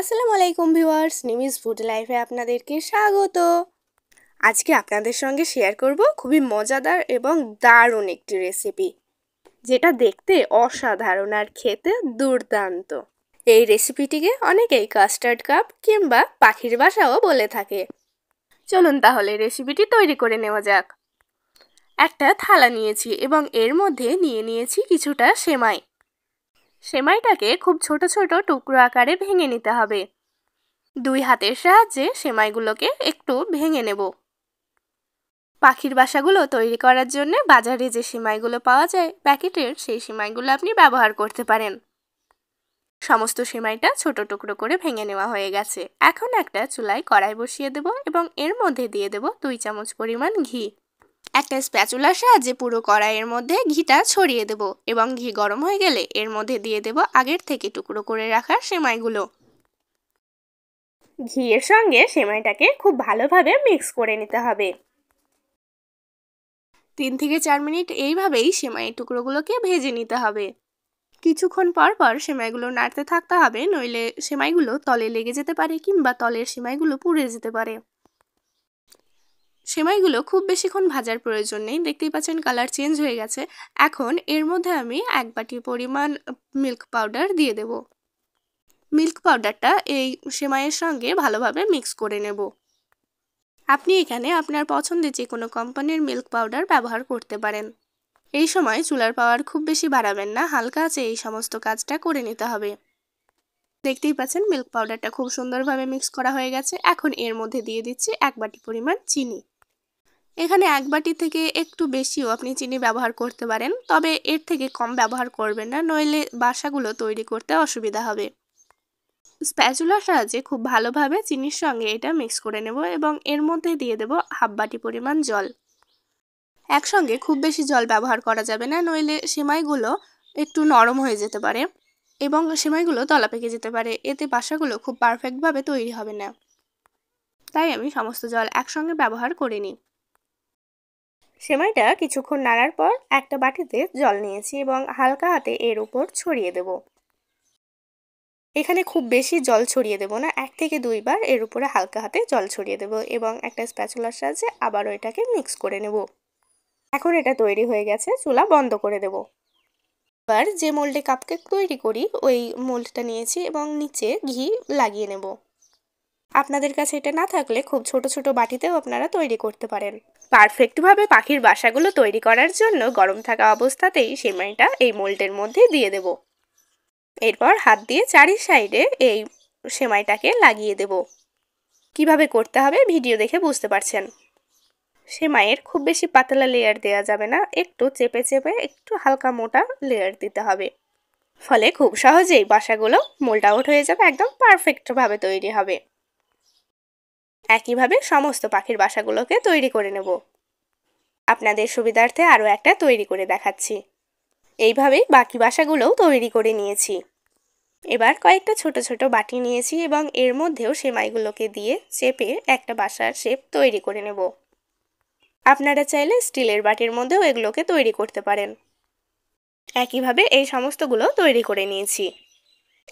আসসালামু আলাইকুম viewers নিমিস food লাইফে আপনাদেরকে স্বাগত আজকে আপনাদের সঙ্গে শেয়ার করব খুবই মজাদার এবং দারুণ একটি রেসিপি যেটা দেখতে অসাধারণ আর খেতে দুর্দান্ত এই রেসিপিটিকে অনেকেই কাস্টার্ড কাপ কিংবা পাখির বাসাও বলে থাকে চলুন তাহলে রেসিপিটি তৈরি করে নেওয়া যাক একটা থালা নিয়েছি এবং এর মধ্যে নিয়ে নিয়েছি কিছুটা সেমাই সেমাইটাকে খুব ছোট ছোট টুকরো আকারে ভেঙে নিতে হবে দুই হাতের সাহায্যে সেমাইগুলোকে একটু ভেঙে নেব পাখির বাসাগুলো তৈরি করার জন্য বাজারে যে সেমাইগুলো পাওয়া যায় প্যাকেটের সেই সেমাইগুলো আপনি ব্যবহার করতে পারেন সমস্ত সেমাইটা ছোট টুকরো করে ভেঙে নেওয়া হয়ে গেছে এখন একটা চুলায় কড়াই বসিয়ে দেব এবং এর মধ্যে দিয়ে দেব দুই চামচ পরিমাণ ঘি একটা স্প্যাচুলার সাহায্যে পুরো কড়াইয়ের মধ্যে ঘিটা ছড়িয়ে দেব এবং ঘি গরম হয়ে গেলে এর মধ্যে দিয়ে দেব আগের থেকে টুকরো করে রাখা সেমাইগুলো ঘিয়ের সঙ্গে সেমাইটাকে খুব ভালোভাবে মিক্স করে নিতে হবে তিন থেকে চার মিনিট এইভাবেই সেমাইয়ের টুকরোগুলোকে ভেজে নিতে হবে কিছুক্ষণ পর পর সেমাইগুলো নাড়তে থাকতে হবে নইলে সেমাইগুলো তলে লেগে যেতে পারে কিংবা তলের সেমাইগুলো পুড়ে যেতে পারে সেমাইগুলো খুব বেশিক্ষণ ভাজার প্রয়োজন নেই দেখতেই পাচ্ছেন কালার চেঞ্জ হয়ে গেছে এখন এর মধ্যে আমি এক বাটি পরিমাণ মিল্ক পাউডার দিয়ে দেব মিল্ক পাউডারটা এই সেমাইয়ের সঙ্গে ভালোভাবে মিক্স করে নেব আপনি এখানে আপনার পছন্দের যে কোনো কোম্পানির মিল্ক পাউডার ব্যবহার করতে পারেন এই সময় চুলার পাওয়ার খুব বেশি বাড়াবেন না হালকা আছে এই সমস্ত কাজটা করে নিতে হবে দেখতেই পাচ্ছেন মিল্ক পাউডারটা খুব সুন্দরভাবে মিক্স করা হয়ে গেছে এখন এর মধ্যে দিয়ে দিচ্ছি এক বাটি পরিমাণ চিনি এখানে এক বাটি থেকে একটু বেশিও আপনি চিনি ব্যবহার করতে পারেন তবে এর থেকে কম ব্যবহার করবেন না নইলে বাসাগুলো তৈরি করতে অসুবিধা হবে স্প্যাচুলার সাহায্যে খুব ভালোভাবে চিনির সঙ্গে এটা মিক্স করে নেব এবং এর মধ্যে দিয়ে দেব হাফ বাটি পরিমাণ জল একসঙ্গে খুব বেশি জল ব্যবহার করা যাবে না নইলে সেমাইগুলো একটু নরম হয়ে যেতে পারে এবং সেমাইগুলো তলা পেকে যেতে পারে এতে বাসাগুলো খুব পারফেক্টভাবে তৈরি হবে না তাই আমি সমস্ত জল একসঙ্গে ব্যবহার করিনি সেমাইটা কিছুক্ষণ নাড়ার পর একটা বাটিতে জল নিয়েছি এবং হালকা হাতে এর উপর ছড়িয়ে দেব এখানে খুব বেশি জল ছড়িয়ে দেব না এক থেকে দুইবার এর উপরে হালকা হাতে জল ছড়িয়ে দেব এবং একটা স্প্যাচুলার সাহায্যে আবারও এটাকে মিক্স করে নেব এখন এটা তৈরি হয়ে গেছে চুলা বন্ধ করে দেব এবার যে মোল্ডে কাপকেক তৈরি করি ওই মোল্ডটা নিয়েছি এবং নিচে ঘি লাগিয়ে নেব আপনাদের কাছে এটা না থাকলে খুব ছোট ছোট বাটিতেও আপনারা তৈরি করতে পারেন পারফেক্টভাবে পাখির বাসাগুলো তৈরি করার জন্য গরম থাকা অবস্থাতেই সেমাইটা এই মোল্ডের মধ্যে দিয়ে দেব এরপর হাত দিয়ে চারি সাইডে এই সেমাইটাকে লাগিয়ে দেব কিভাবে করতে হবে ভিডিও দেখে বুঝতে পারছেন সেমাইয়ের খুব বেশি পাতলা লেয়ার দেওয়া যাবে না একটু চেপে চেপে একটু হালকা মোটা লেয়ার দিতে হবে ফলে খুব সহজেই বাসাগুলো মোল্ড আউট হয়ে যাবে একদম পারফেক্টভাবে তৈরি হবে একইভাবে সমস্ত পাখির বাসাগুলোকে তৈরি করে নেব আপনাদের সুবিধার্থে আরও একটা তৈরি করে দেখাচ্ছি এইভাবেই বাকি বাসাগুলোও তৈরি করে নিয়েছি এবার কয়েকটা ছোট ছোট বাটি নিয়েছি এবং এর মধ্যেও সেমাইগুলোকে দিয়ে চেপে একটা বাসার শেপ তৈরি করে নেব আপনারা চাইলে স্টিলের বাটির মধ্যেও এগুলোকে তৈরি করতে পারেন একইভাবে এই সমস্তগুলো তৈরি করে নিয়েছি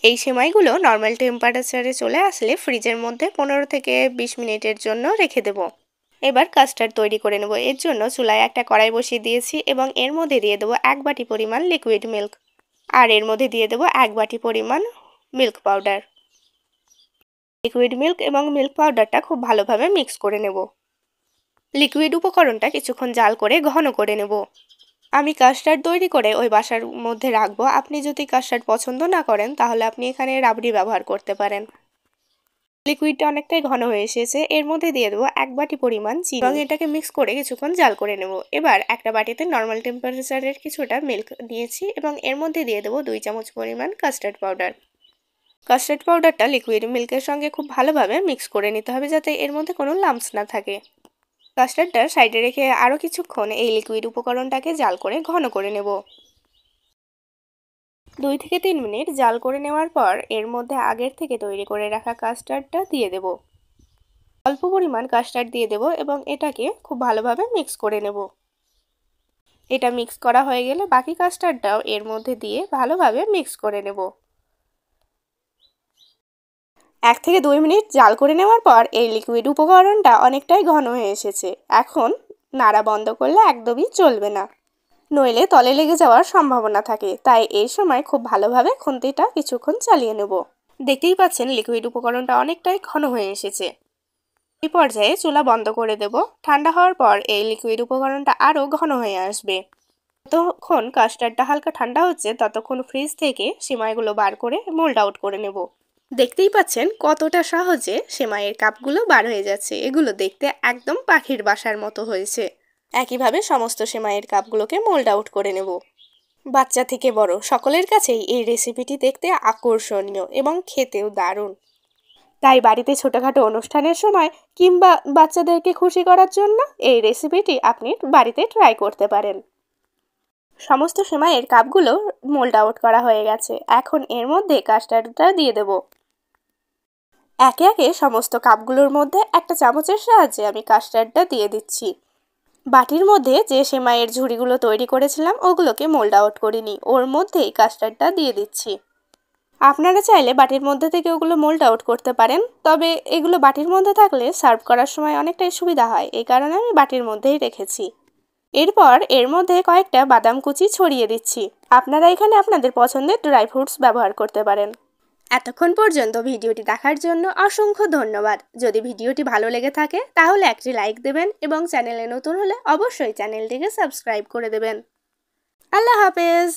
এই সেমাইগুলো নর্মাল টেম্পারেচারে চলে আসলে ফ্রিজের মধ্যে পনেরো থেকে বিশ মিনিটের জন্য রেখে দেব এবার কাস্টার্ড তৈরি করে নেব এর জন্য চুলায় একটা কড়াই বসিয়ে দিয়েছি এবং এর মধ্যে দিয়ে দেবো এক বাটি পরিমাণ লিকুইড মিল্ক আর এর মধ্যে দিয়ে দেবো এক বাটি পরিমাণ মিল্ক পাউডার লিকুইড মিল্ক এবং মিল্ক পাউডারটা খুব ভালোভাবে মিক্স করে নেব লিকুইড উপকরণটা কিছুক্ষণ জাল করে ঘন করে নেব আমি কাস্টার্ড তৈরি করে ওই বাসার মধ্যে রাখবো আপনি যদি কাস্টার্ড পছন্দ না করেন তাহলে আপনি এখানে রাবড়ি ব্যবহার করতে পারেন লিকুইডটা অনেকটাই ঘন হয়ে এসেছে এর মধ্যে দিয়ে দেবো এক বাটি পরিমাণ চিনি এবং এটাকে মিক্স করে কিছুক্ষণ জাল করে নেব এবার একটা বাটিতে নর্মাল টেম্পারেচারের কিছুটা মিল্ক নিয়েছি এবং এর মধ্যে দিয়ে দেবো দুই চামচ পরিমাণ কাস্টার্ড পাউডার কাস্টার্ড পাউডারটা লিকুইড মিল্কের সঙ্গে খুব ভালোভাবে মিক্স করে নিতে হবে যাতে এর মধ্যে কোনো লাম্পস না থাকে কাস্টার্ডটা সাইডে রেখে আরও কিছুক্ষণ এই লিকুইড উপকরণটাকে জাল করে ঘন করে নেব দুই থেকে তিন মিনিট জাল করে নেওয়ার পর এর মধ্যে আগের থেকে তৈরি করে রাখা কাস্টার্ডটা দিয়ে দেব অল্প পরিমাণ কাস্টার্ড দিয়ে দেব এবং এটাকে খুব ভালোভাবে মিক্স করে নেব এটা মিক্স করা হয়ে গেলে বাকি কাস্টার্ডটাও এর মধ্যে দিয়ে ভালোভাবে মিক্স করে নেব এক থেকে দুই মিনিট জাল করে নেওয়ার পর এই লিকুইড উপকরণটা অনেকটাই ঘন হয়ে এসেছে এখন নাড়া বন্ধ করলে একদমই চলবে না নইলে তলে লেগে যাওয়ার সম্ভাবনা থাকে তাই এই সময় খুব ভালোভাবে খুন্তিটা কিছুক্ষণ চালিয়ে নেব দেখতেই পাচ্ছেন লিকুইড উপকরণটা অনেকটাই ঘন হয়ে এসেছে এই পর্যায়ে চুলা বন্ধ করে দেব ঠান্ডা হওয়ার পর এই লিকুইড উপকরণটা আরও ঘন হয়ে আসবে যতক্ষণ কাস্টার্ডটা হালকা ঠান্ডা হচ্ছে ততক্ষণ ফ্রিজ থেকে সিমাইগুলো বার করে মোল্ড আউট করে নেব দেখতেই পাচ্ছেন কতটা সহজে সেমাইয়ের কাপগুলো বার হয়ে যাচ্ছে এগুলো দেখতে একদম পাখির বাসার মতো হয়েছে একইভাবে সমস্ত সেমাইয়ের কাপগুলোকে মোল্ড আউট করে নেব বাচ্চা থেকে বড় সকলের কাছেই এই রেসিপিটি দেখতে আকর্ষণীয় এবং খেতেও দারুণ তাই বাড়িতে ছোটোখাটো অনুষ্ঠানের সময় কিংবা বাচ্চাদেরকে খুশি করার জন্য এই রেসিপিটি আপনি বাড়িতে ট্রাই করতে পারেন সমস্ত সেমাইয়ের কাপগুলো মোল্ড আউট করা হয়ে গেছে এখন এর মধ্যে কাস্টার্ডটা দিয়ে দেব একে একে সমস্ত কাপগুলোর মধ্যে একটা চামচের সাহায্যে আমি কাস্টার্ডটা দিয়ে দিচ্ছি বাটির মধ্যে যে সেমাইয়ের ঝুড়িগুলো তৈরি করেছিলাম ওগুলোকে মোল্ড আউট করিনি ওর মধ্যেই কাস্টার্ডটা দিয়ে দিচ্ছি আপনারা চাইলে বাটির মধ্যে থেকে ওগুলো মোল্ড আউট করতে পারেন তবে এগুলো বাটির মধ্যে থাকলে সার্ভ করার সময় অনেকটাই সুবিধা হয় এই কারণে আমি বাটির মধ্যেই রেখেছি এরপর এর মধ্যে কয়েকটা বাদাম কুচি ছড়িয়ে দিচ্ছি আপনারা এখানে আপনাদের পছন্দের ড্রাই ফ্রুটস ব্যবহার করতে পারেন এতক্ষণ পর্যন্ত ভিডিওটি দেখার জন্য অসংখ্য ধন্যবাদ যদি ভিডিওটি ভালো লেগে থাকে তাহলে একটি লাইক দেবেন এবং চ্যানেলে নতুন হলে অবশ্যই চ্যানেলটিকে সাবস্ক্রাইব করে দেবেন আল্লাহ হাফেজ